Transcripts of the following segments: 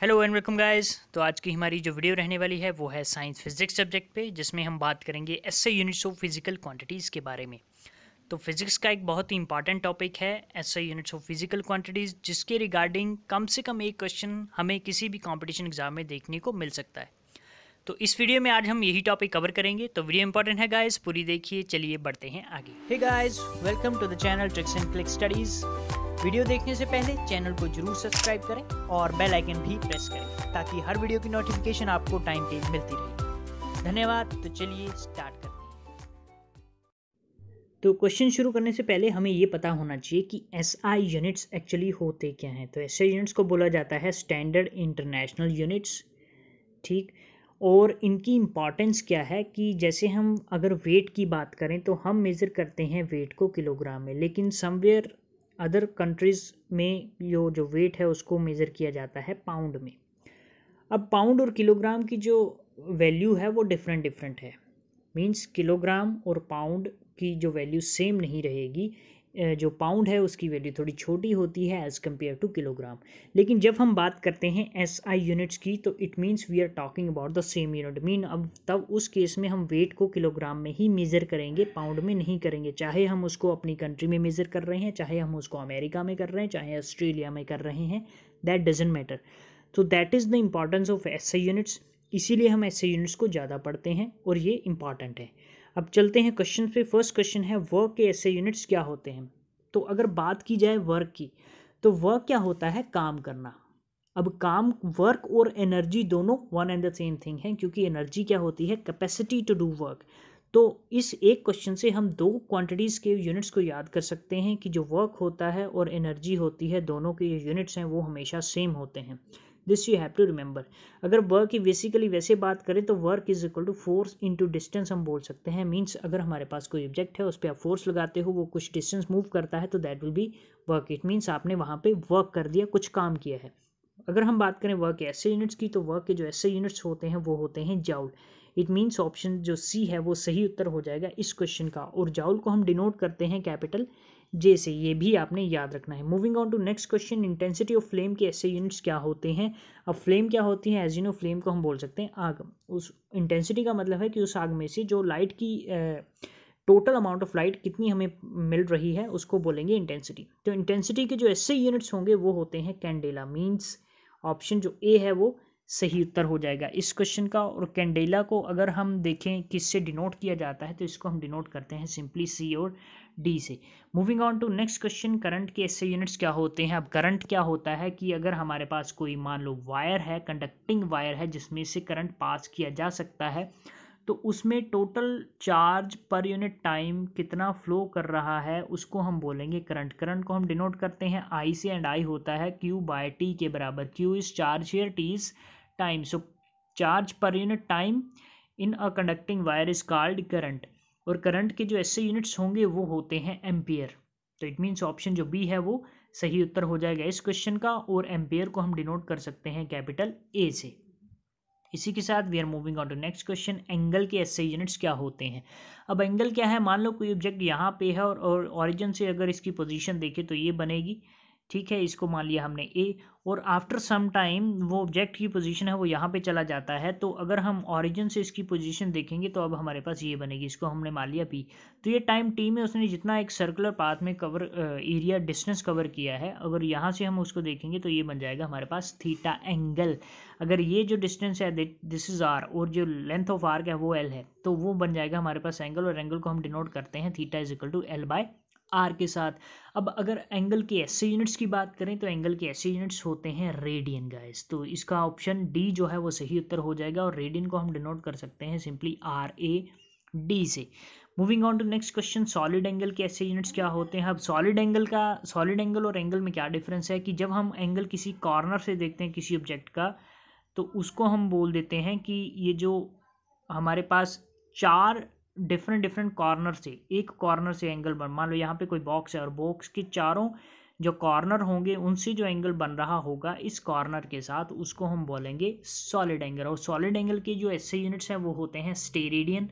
hello and welcome guys तो आज की हमारी जो वीडियो रहने वाली है वो है साइंस फिजिक्स सब्जेक्ट पे जिसमें हम बात करेंगे SI units of physical quantities के बारे में तो फिज़िक्स का एक बहुत ही इंपॉर्टेंट टॉपिक है SI units of physical quantities जिसके रिगार्डिंग कम से कम एक क्वेश्चन हमें किसी भी कॉम्पिटिशन एग्जाम में देखने को मिल सकता है तो इस वीडियो में आज हम यही टॉपिक कवर करेंगे तो वीडियो इंपॉर्टेंट है गाइज पूरी देखिए चलिए बढ़ते हैं आगे guys welcome to the channel tricks and click studies video देखने से पहले चैनल को जरूर सब्सक्राइब करें और बेल आइकन भी प्रेस करें ताकि हर वीडियो की नोटिफिकेशन आपको टाइम पे मिलती रहे धन्यवाद तो चलिए स्टार्ट करते हैं तो क्वेश्चन शुरू करने से पहले हमें ये पता होना चाहिए कि एस आई यूनिट्स एक्चुअली होते क्या हैं तो एस आई यूनिट्स को बोला जाता है स्टैंडर्ड इंटरनेशनल यूनिट्स ठीक और इनकी इम्पॉर्टेंस क्या है कि जैसे हम अगर वेट की बात करें तो हम मेज़र करते हैं वेट को किलोग्राम में लेकिन समवेयर अदर कंट्रीज़ में जो जो वेट है उसको मेज़र किया जाता है पाउंड में अब पाउंड और किलोग्राम की जो वैल्यू है वो डिफरेंट डिफरेंट है मीन्स किलोग्राम और पाउंड की जो वैल्यू सेम नहीं रहेगी जो पाउंड है उसकी वैल्यू थोड़ी छोटी होती है एज़ कम्पेयर टू किलोग्राम लेकिन जब हम बात करते हैं एस आई यूनिट्स की तो it means we are talking about the same unit mean अब तब उस केस में हम वेट को किलोग्राम में ही मेज़र करेंगे पाउंड में नहीं करेंगे चाहे हम उसको अपनी कंट्री में मेज़र कर रहे हैं चाहे हम उसको अमेरिका में कर रहे हैं चाहे ऑस्ट्रेलिया में कर रहे हैं दैट डजेंट मैटर तो that is the importance of S I units इसीलिए हम ऐसे यूनिट्स को ज़्यादा पढ़ते हैं और ये इम्पॉर्टेंट है अब चलते हैं क्वेश्चन पे फर्स्ट क्वेश्चन है वर्क के ऐसे यूनिट्स क्या होते हैं तो अगर बात की जाए वर्क की तो वर्क क्या होता है काम करना अब काम वर्क और एनर्जी दोनों one and the same thing है क्योंकि एनर्जी क्या होती है कैपेसिटी टू डू वर्क तो इस एक क्वेश्चन से हम दो क्वांटिटीज़ के यूनिट्स को याद कर सकते हैं कि जो वर्क होता है और एनर्जी होती है दोनों के यूनिट्स हैं वो हमेशा सेम होते हैं this you have to remember अगर वर्क की बेसिकली वैसे बात करें तो work is equal to force into distance हम बोल सकते हैं मीन्स अगर हमारे पास कोई ऑब्जेक्ट है उस पर आप फोर्स लगाते हो वो कुछ डिस्टेंस मूव करता है तो that will be work it means आपने वहाँ पर वर्क कर दिया कुछ काम किया है अगर हम बात करें वर्क ऐसे यूनिट्स की तो वर्क के जो ऐसे यूनिट्स होते हैं वो होते हैं जाउल इट मीन्स ऑप्शन जो सी है वो सही उत्तर हो जाएगा इस क्वेश्चन का और जाउल को हम डिनोट करते हैं कैपिटल जे से ये भी आपने याद रखना है moving on to next question intensity of flame के ऐसे यूनिट्स क्या होते हैं अब फ्लेम क्या होती है एज यू नो फ्लेम को हम बोल सकते हैं आग उस इंटेंसिटी का मतलब है कि उस आग में से जो लाइट की टोटल अमाउंट ऑफ लाइट कितनी हमें मिल रही है उसको बोलेंगे इंटेंसिटी तो इंटेंसिटी के जो ऐसे यूनिट्स होंगे वो होते हैं कैंडेला मीन्स ऑप्शन जो ए है वो सही उत्तर हो जाएगा इस क्वेश्चन का और कैंडेला को अगर हम देखें किससे डिनोट किया जाता है तो इसको हम डिनोट करते हैं सिंपली सी और डी से moving on to next question current के ऐसे यूनिट्स क्या होते हैं अब करंट क्या होता है कि अगर हमारे पास कोई मान लो वायर है कंडक्टिंग वायर है जिसमें से करंट पास किया जा सकता है तो उसमें total charge per unit time कितना फ्लो कर रहा है उसको हम बोलेंगे करंट करंट को हम डिनोट करते हैं आई से एंड आई होता है क्यू बाय टी के बराबर Q is charge here T is time so charge per unit time in a conducting wire is called current और करंट के जो ऐसे यूनिट्स होंगे वो होते हैं एम्पियर तो इट मीन्स ऑप्शन जो बी है वो सही उत्तर हो जाएगा इस क्वेश्चन का और एम्पियर को हम डिनोट कर सकते हैं कैपिटल ए से इसी के साथ we are moving on to next question angle के ऐसे यूनिट्स क्या होते हैं अब एंगल क्या है मान लो कोई ऑब्जेक्ट यहाँ पे है और ऑरिजिन से अगर इसकी पोजीशन देखें तो ये बनेगी ठीक है इसको मान लिया हमने ए और आफ्टर सम टाइम वो ऑब्जेक्ट की पोजीशन है वो यहाँ पे चला जाता है तो अगर हम ओरिजिन से इसकी पोजीशन देखेंगे तो अब हमारे पास ये बनेगी इसको हमने मान लिया पी तो ये टाइम टी में उसने जितना एक सर्कुलर पाथ में कवर एरिया डिस्टेंस कवर किया है अगर यहाँ से हम उसको देखेंगे तो ये बन जाएगा हमारे पास थीटा एंगल अगर ये जो डिस्टेंस है दिस इज़ आर और जो लेंथ ऑफ आर्क है वो एल है तो वो बन जाएगा हमारे पास एंगल और एंगल को हम डिनोट करते हैं theta is equal to L by R के साथ अब अगर एंगल के एस यूनिट्स की बात करें तो एंगल के एस यूनिट्स होते हैं रेडियन गाइस तो इसका ऑप्शन डी जो है वो सही उत्तर हो जाएगा और रेडियन को हम डिनोट कर सकते हैं सिंपली आर ए डी से moving on to next question solid angle के ऐसे यूनिट्स क्या होते हैं अब सॉलिड एंगल का सॉलिड एंगल और एंगल में क्या डिफरेंस है कि जब हम एंगल किसी कॉर्नर से देखते हैं किसी ऑब्जेक्ट का तो उसको हम बोल देते हैं कि ये जो हमारे पास चार डिफरेंट डिफरेंट कॉर्नर से एक कॉर्नर से एंगल बन मान लो यहाँ पे कोई बॉक्स है और बॉक्स के चारों जो कॉर्नर होंगे उनसे जो एंगल बन रहा होगा इस कॉर्नर के साथ उसको हम बोलेंगे सॉलिड एंगल और सॉलिड एंगल के जो ऐसे यूनिट्स हैं वो होते हैं स्टेरेडियन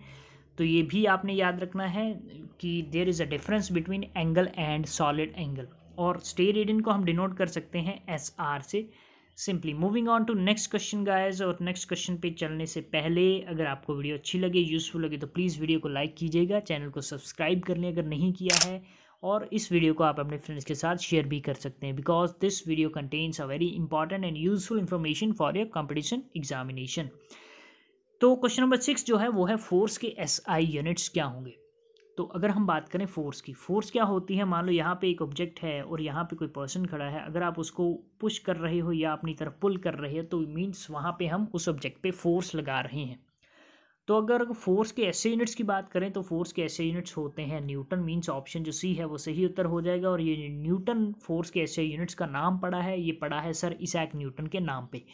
तो ये भी आपने याद रखना है कि there is a difference between angle and solid angle और स्टेरेडियन को हम डिनोट कर सकते हैं एस आर से simply moving on to next question guys और नेक्स्ट क्वेश्चन पे चलने से पहले अगर आपको वीडियो अच्छी लगे यूज़फुल लगे तो प्लीज़ वीडियो को लाइक कीजिएगा चैनल को सब्सक्राइब कर लें अगर नहीं किया है और इस वीडियो को आप अपने फ्रेंड्स के साथ शेयर भी कर सकते हैं because this video contains a very important and useful information for your competition examination तो क्वेश्चन नंबर सिक्स जो है वो है फोर्स के एस आई यूनिट्स क्या होंगे तो अगर हम बात करें फोर्स की फोर्स क्या होती है मान लो यहाँ पे एक ऑब्जेक्ट है और यहाँ पे कोई पर्सन खड़ा है अगर आप उसको पुश कर रहे हो या अपनी तरफ पुल कर रहे हो तो मीन्स वहाँ पे हम उस ऑब्जेक्ट पे फोर्स लगा रहे हैं तो अगर फोर्स के ऐसे यूनिट्स की बात करें तो फोर्स के ऐसे यूनिट्स होते हैं न्यूटन मीन्स ऑप्शन जो सी है वो सही उत्तर हो जाएगा और ये न्यूटन फोर्स के ऐसे यूनिट्स का नाम पड़ा है ये पड़ा है सर इसैक न्यूटन के नाम पर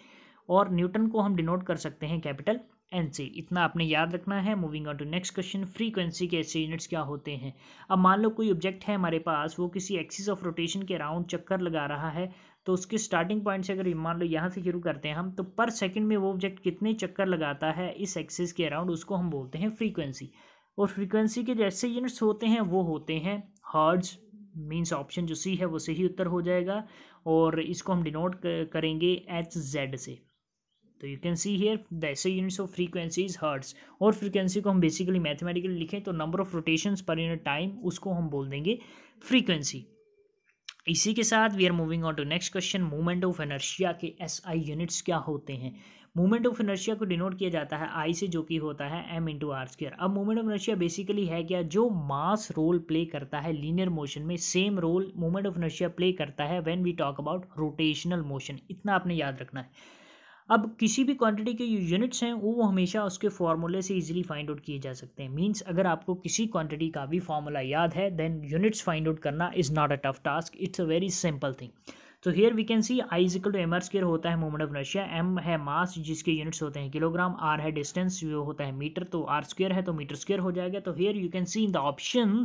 और न्यूटन को हम डिनोट कर सकते हैं कैपिटल एन सी इतना आपने याद रखना है moving on to next question frequency के ऐसे यूनिट्स क्या होते हैं अब मान लो कोई ऑब्जेक्ट है हमारे पास वो किसी एक्सिस ऑफ रोटेशन के अराउंड चक्कर लगा रहा है तो उसके स्टार्टिंग पॉइंट से अगर मान लो यहाँ से शुरू करते हैं हम तो पर सेकंड में वो ऑब्जेक्ट कितने चक्कर लगाता है इस एक्सिस के अराउंड उसको हम बोलते हैं फ्रीक्वेंसी और फ्रीक्वेंसी के जैसे यूनिट्स होते हैं वो होते हैं हर्ड्स मीन्स ऑप्शन जो सी है वो सही उत्तर हो जाएगा और इसको हम डिनोट करेंगे एच जेड से तो you can see here the SI units of frequency is hertz और फ्रीक्वेंसी को हम बेसिकली मैथमेटिकली लिखें तो number of rotation per unit time उसको हम बोल देंगे फ्रीक्वेंसी इसी के साथ we are moving on to next question movement of inertia के एस आई यूनिट्स क्या होते हैं मूवमेंट ऑफ एनर्शिया को डिनोट किया जाता है आई से जो कि होता है एम इंटू आर स्क्र अब मूवमेंट ऑफ एनर्शिया बेसिकली है क्या जो मास रोल प्ले करता है लीनियर मोशन में same role movement of inertia play करता है when we talk about rotational motion इतना आपने याद रखना है अब किसी भी क्वांटिटी के यूनिट्स हैं वो हमेशा उसके फार्मूले से इजीली फाइंड आउट किए जा सकते हैं मींस अगर आपको किसी क्वांटिटी का भी फार्मूला याद है देन यूनिट्स फाइंड आउट करना is not a tough task it's a very simple thing तो here we can see I equal to M R square होता है मोमेंट ऑफ नशिया एम है मास जिसके यूनिट्स होते हैं किलोग्राम आर है डिस्टेंस वो होता है मीटर तो आर स्क्वेयर है तो मीटर स्क्वेयर हो जाएगा तो here you can see in the option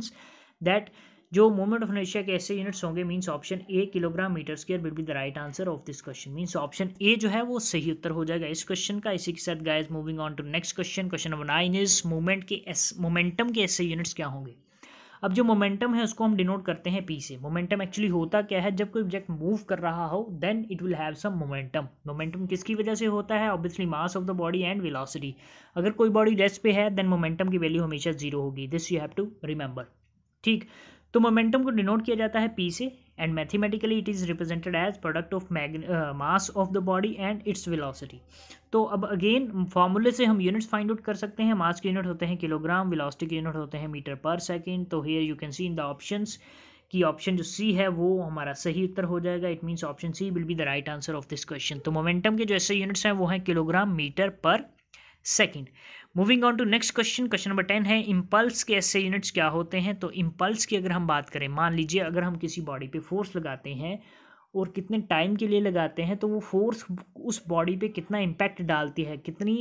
that जो मोमेंट ऑफ इनर्शिया के ऐसे यूनिट्स होंगे means option A kilogram metre square will be the right answer of this question means option A जो है वो सही उत्तर हो जाएगा इस क्वेश्चन का इसी के साथ guys moving on to next question question number nine is movement के एस मोमेंटम के ऐसे यूनिट्स क्या होंगे अब जो मोमेंटम है उसको हम डिनोट करते हैं पी से मोमेंटम एक्चुअली होता क्या है जब कोई ऑब्जेक्ट मूव कर रहा हो then it will have some momentum momentum किसकी वजह से होता है obviously mass of the body and velocity अगर कोई बॉडी रेस्ट पे है देन मोमेंटम की वैल्यू हमेशा जीरो होगी this you have to remember ठीक तो मोमेंटम को डिनोट किया जाता है पी से and mathematically it is represented as product of मैग mass of the body and its velocity तो अब अगेन फार्मूले से हम यूनिट्स फाइंड आउट कर सकते हैं मास के यूनिट होते हैं किलोग्राम विलासिटी के यूनिट होते हैं मीटर पर सेकेंड तो here you can see in the option की ऑप्शन जो सी है वो हमारा सही उत्तर हो जाएगा it means option C will be the right answer of this question तो मोमेंटम के जो ऐसे यूनिट्स हैं वो हैं kilogram metre per second moving on to next question question number ten है इम्पल्स के ऐसे यूनिट्स क्या होते हैं तो इम्पल्स की अगर हम बात करें मान लीजिए अगर हम किसी बॉडी पे फोर्स लगाते हैं और कितने टाइम के लिए लगाते हैं तो वो फोर्स उस बॉडी पे कितना इम्पैक्ट डालती है कितनी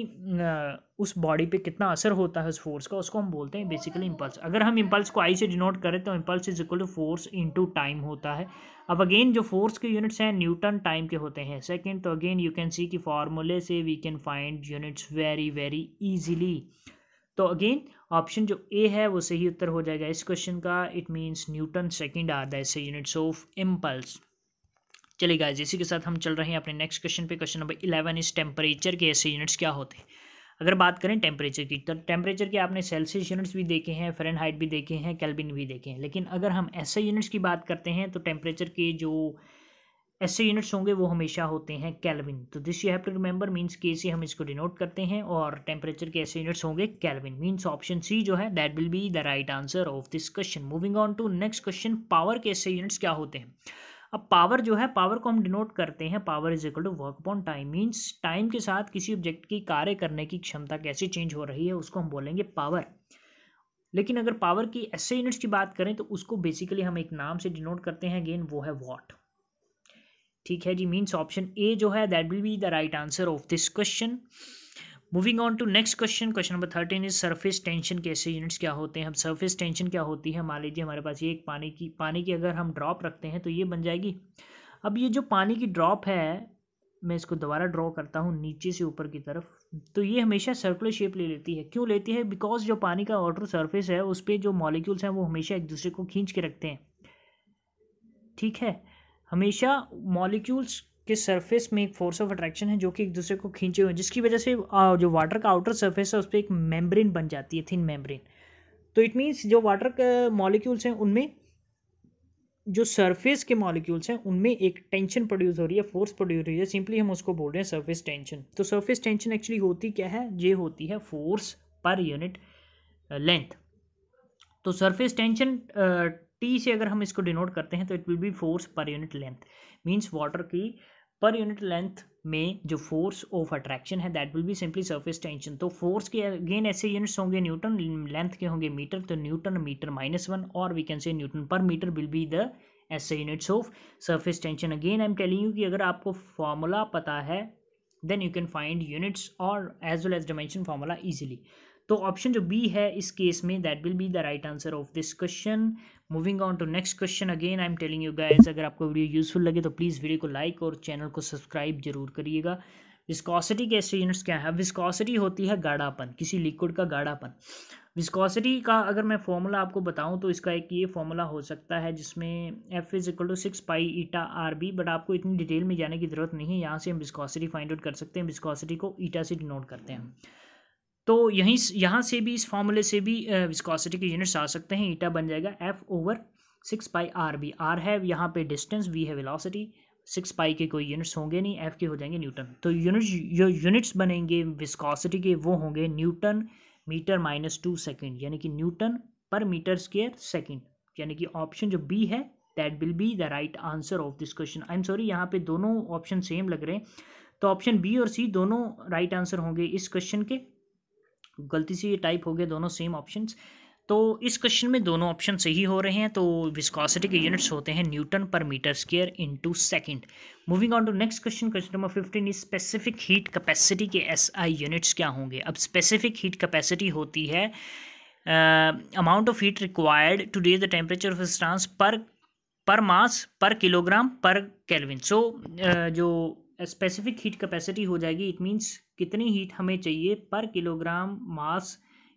उस बॉडी पे कितना असर होता है उस फोर्स का उसको हम बोलते हैं बेसिकली इम्पल्स अगर हम इम्पल्स को आई से डिनोट करें तो impulse is equal to force into time होता है अब अगेन जो फोर्स के यूनिट्स हैं न्यूटन टाइम के होते हैं सेकेंड तो अगेन यू कैन सी कि फार्मूले से we can find units very very easily तो अगेन ऑप्शन जो ए है वो सही उत्तर हो जाएगा इस क्वेश्चन का it means newton second are the units of impulse चलिए गाइज इसी के साथ हम चल रहे हैं अपने नेक्स्ट क्वेश्चन पे question number eleven is temperature के ऐसे यूनिट्स क्या होते हैं अगर बात करें टेम्परेचर की तो टेम्परेचर के आपने सेल्सियस यूनिट्स भी देखे हैं फ़ारेनहाइट भी देखे हैं कैलबिन भी देखे हैं लेकिन अगर हम ऐसे यूनिट्स की बात करते हैं तो टेम्परेचर के जो ऐसे यूनिट्स होंगे वो हमेशा होते हैं कैलविन तो this you have to remember means के सी हम इसको डिनोट करते हैं और टेम्परेचर के ऐसे यूनिट्स होंगे कैलविन मींस ऑप्शन सी जो है that will be the right answer of this question moving on to next question power के ऐसे यूनिट्स क्या होते हैं अब पावर जो है पावर को हम डिनोट करते हैं power is equal to work upon time means time के साथ किसी ऑब्जेक्ट की कार्य करने की क्षमता कैसे चेंज हो रही है उसको हम बोलेंगे पावर लेकिन अगर पावर की ऐसे यूनिट्स की बात करें तो उसको बेसिकली हम एक नाम से डिनोट करते हैं अगेन वो है वॉट ठीक है जी मीन्स ऑप्शन ए जो है that will be the right answer of this question moving on to next question question number thirteen is surface tension के ऐसे यूनिट्स क्या होते हैं हम सर्फेस टेंशन क्या होती है मान लीजिए हमारे पास ये एक पानी की पानी की अगर हम ड्रॉप रखते हैं तो ये बन जाएगी अब ये जो पानी की ड्रॉप है मैं इसको दोबारा ड्रॉ करता हूँ नीचे से ऊपर की तरफ तो ये हमेशा सर्कुलर शेप ले लेती है क्यों लेती है बिकॉज जो पानी का वाटर सर्फेस है उस पर जो मॉलिक्यूल्स हैं वो हमेशा एक दूसरे को खींच के रखते हैं ठीक है हमेशा मॉलिक्यूल्स के सरफेस में एक फोर्स ऑफ अट्रैक्शन है जो कि एक दूसरे को खींचे हुए हैं जिसकी वजह से जो वाटर का आउटर सरफेस है उस पर एक मेम्ब्रेन बन जाती है थिन मेम्ब्रेन तो इट मीन्स जो वाटर के मॉलिक्यूल्स हैं उनमें जो सरफेस के मॉलिक्यूल्स हैं उनमें एक टेंशन प्रोड्यूस हो रही है फोर्स प्रोड्यूस हो रही है सिंपली हम उसको बोल रहे हैं सरफेस टेंशन तो सरफेस टेंशन एक्चुअली होती क्या है ये होती है फोर्स पर यूनिट लेंथ तो सरफेस टेंशन टी से अगर हम इसको डिनोट करते हैं तो it will be force per unit length means water की पर यूनिट लेंथ में जो फोर्स ऑफ अट्रैक्शन है that will be simply surface tension तो फोर्स के अगेन ऐसे यूनिट्स होंगे न्यूटन लेंथ के होंगे मीटर तो न्यूटन मीटर माइनस वन और we can say newton per metre will be the SI units of surface tension again I am telling you कि अगर आपको फॉर्मूला पता है then you can find units और as well as dimension formula easily तो option जो B है इस केस में that will be the right answer of this question moving on to next question again I am telling you guys अगर आपको video useful लगे तो please video को लाइक और चैनल को सब्सक्राइब जरूर करिएगा विस्कॉसिटी के ऐसे यूनिट्स क्या है विस्कॉसिटी होती है गाढ़ापन किसी लिक्विड का गाढ़ापन विस्कॉसिटी का अगर मैं फॉर्मूला आपको बताऊं तो इसका एक ये फॉर्मूला हो सकता है जिसमें F is equal to six pi eta R B but आपको इतनी डिटेल में जाने की ज़रूरत नहीं है यहाँ से हम विस्कॉसिटी फाइंड आउट कर सकते हैं विस्कॉसिटी को ईटा से डिनोट करते हैं तो यहीं यहाँ से भी इस फॉर्मूले से भी विस्कोसिटी के यूनिट्स आ सकते हैं ईटा बन जाएगा F over six pi R B R है यहाँ पे डिस्टेंस वी है वेलोसिटी सिक्स पाई के कोई यूनिट्स होंगे नहीं एफ के हो जाएंगे न्यूटन तो यूनिट्स जो यूनिट्स बनेंगे विस्कोसिटी के वो होंगे newton metre minus two second यानी कि Newton per metre square second यानी कि ऑप्शन जो बी है that will be the right answer of this question I am sorry यहाँ पे दोनों ऑप्शन सेम लग रहे हैं तो ऑप्शन बी और सी दोनों राइट right आंसर होंगे इस क्वेश्चन के गलती से ये टाइप हो गया दोनों सेम ऑप्शंस तो इस क्वेश्चन में दोनों ऑप्शन सही हो रहे हैं तो विस्कॉसिटी के यूनिट्स होते हैं newton per metre square into second moving on to next question question number fifteen is specific heat capacity के एस आई यूनिट्स क्या होंगे अब स्पेसिफिक हीट कैपेसिटी होती है amount of heat required to डे the temperature of substance per per मास पर kilogram per kelvin सो जो specific heat capacity हो जाएगी इट मीन्स कितनी हीट हमें चाहिए पर किलोग्राम मास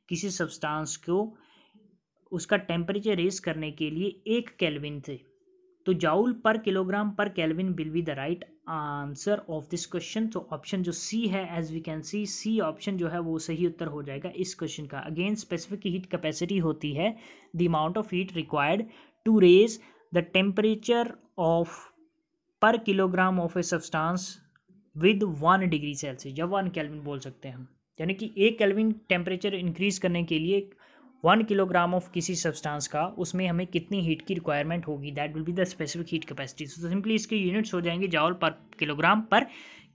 किसी सब्सटेंस को उसका टेम्परेचर रेस करने के लिए एक केल्विन थे तो joule per kilogram per kelvin will be the right answer of this question तो ऑप्शन जो सी है as we can see C option जो है वो सही उत्तर हो जाएगा इस क्वेश्चन का अगेन स्पेसिफिक हीट कैपेसिटी होती है the amount of heat required to raise the temperature of per kilogram of a substance with one degree Celsius या वन कैलविन बोल सकते हैं हम यानी कि एक कैलविन टेम्परेचर इंक्रीज करने के लिए वन किलोग्राम ऑफ किसी सब्सटांस का उसमें हमें कितनी हीट की रिक्वायरमेंट होगी that will be the specific heat capacity तो सिंपली इसके यूनिट्स हो जाएंगे joule per kilogram per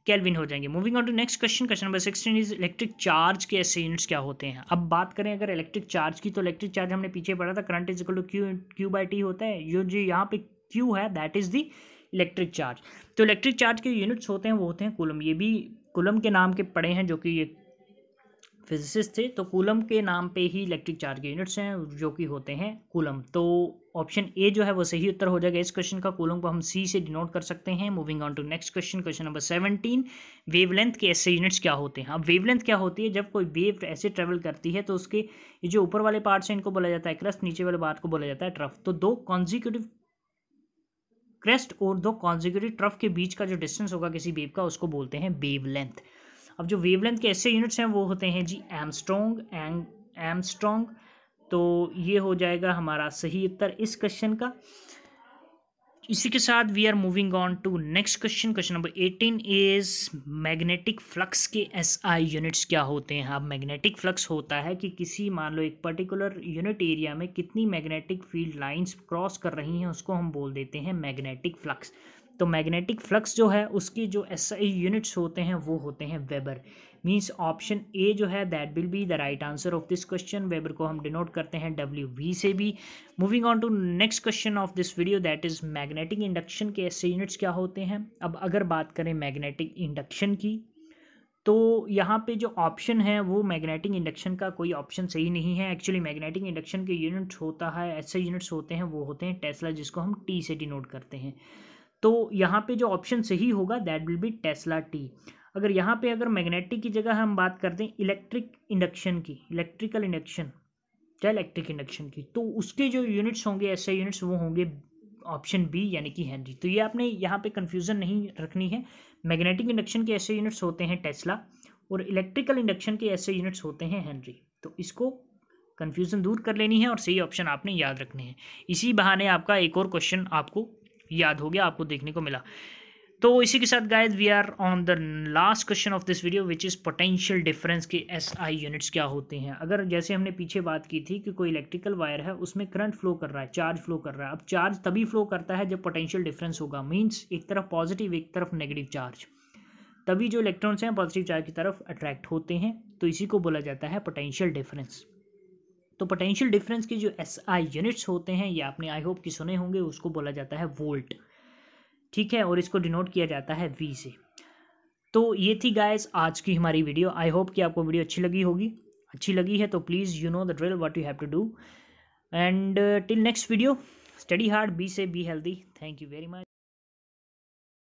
kelvin हो जाएंगे moving on to next question question number sixteen is electric charge के ऐसे यूनिट्स क्या होते हैं अब बात करें अगर इलेक्ट्रिक चार्ज की तो इलेक्ट्रिक चार्ज हमने पीछे पढ़ा था current is equal to Q Q by T होता है जो जो यहाँ पे क्यू है that is the electric charge तो इलेक्ट्रिक चार्ज के यूनिट्स होते हैं वो होते हैं कूलम ये भी कूलम के नाम के पड़े हैं जो कि ये फिजिसिस्ट थे तो कूलम के नाम पे ही इलेक्ट्रिक चार्ज के यूनिट्स हैं जो कि होते हैं कूलम तो ऑप्शन ए जो है वो सही उत्तर हो जाएगा इस क्वेश्चन का कूलम को हम सी से डिनोट कर सकते हैं moving on to next question question number seventeen wavelength के ऐसे यूनिट्स क्या होते हैं अब वेवलेंथ क्या होती है जब कोई वेव ऐसे ट्रेवल करती है तो उसके जो ऊपर वाले पार्ट्स हैं इनको बोला जाता है क्रस्ट नीचे वाले पार्ट को बोला जाता है ट्रफ तो दो कॉन्जिक्यूटिव क्रेस्ट और दो कॉन्जिक्यूटिव ट्रफ के बीच का जो डिस्टेंस होगा किसी वेव का उसको बोलते हैं वेव लेंथ अब जो वेव लेंथ के ऐसे यूनिट्स हैं वो होते हैं जी एमस्ट्रोंग एंग एमस्ट्रोंग तो ये हो जाएगा हमारा सही उत्तर इस क्वेश्चन का इसी के साथ we are moving on to next question question number eighteen is magnetic flux के एस आई यूनिट्स क्या होते हैं अब मैग्नेटिक फ्लक्स होता है कि किसी मान लो एक पर्टिकुलर यूनिट एरिया में कितनी मैग्नेटिक फील्ड लाइंस क्रॉस कर रही हैं उसको हम बोल देते हैं मैग्नेटिक फ्लक्स तो मैग्नेटिक फ्लक्स जो है उसके जो एस आई यूनिट्स होते हैं वो होते हैं वेबर मीन्स ऑप्शन ए जो है that will be the right answer of this question weber को हम डिनोट करते हैं डब्ल्यू वी से भी moving on to next question of this video that is magnetic induction के ऐसे यूनिट्स क्या होते हैं अब अगर बात करें मैग्नेटिक इंडक्शन की तो यहाँ पे जो ऑप्शन है वो मैग्नेटिक इंडक्शन का कोई ऑप्शन सही नहीं है एक्चुअली मैग्नेटिक इंडक्शन के यूनिट्स होता है ऐसे यूनिट्स होते हैं वो होते हैं टेस्ला जिसको हम टी से डिनोट करते हैं तो यहाँ पे जो ऑप्शन सही होगा that will be tesla T अगर यहाँ पे अगर मैग्नेटिक की जगह हम बात करते हैं इलेक्ट्रिक इंडक्शन की इलेक्ट्रिकल इंडक्शन या इलेक्ट्रिक इंडक्शन की तो उसके जो यूनिट्स होंगे ऐसे यूनिट्स वो होंगे ऑप्शन बी यानी कि हैंनरी तो ये आपने यहाँ पे कन्फ्यूज़न नहीं रखनी है मैग्नेटिक इंडक्शन के ऐसे यूनिट्स होते हैं टेस्ला और इलेक्ट्रिकल इंडक्शन के ऐसे यूनिट्स होते हैं हैंनरी तो इसको कन्फ्यूज़न दूर कर लेनी है और सही ऑप्शन आपने याद रखने हैं इसी बहाने आपका एक और क्वेश्चन आपको याद हो गया आपको देखने को मिला तो इसी के साथ गायद we are on the last question of this video which is potential difference के एस आई यूनिट्स क्या होते हैं अगर जैसे हमने पीछे बात की थी कि कोई इलेक्ट्रिकल वायर है उसमें करंट फ्लो कर रहा है चार्ज फ्लो कर रहा है अब चार्ज तभी फ्लो करता है जब पोटेंशियल डिफरेंस होगा मीन्स एक तरफ पॉजिटिव एक तरफ नेगेटिव चार्ज तभी जो इलेक्ट्रॉन्स हैं पॉजिटिव चार्ज की तरफ अट्रैक्ट होते हैं तो इसी को बोला जाता है पोटेंशियल डिफरेंस तो पोटेंशियल डिफरेंस के जो एस आई यूनिट्स होते हैं या आपने आई होप कि सुने होंगे उसको बोला जाता है वोल्ट ठीक है और इसको डिनोट किया जाता है वी से तो ये थी गाइस आज की हमारी वीडियो आई होप कि आपको वीडियो अच्छी लगी होगी अच्छी लगी है तो please you know the drill what you have to do and till next video study hard be safe be healthy thank you very much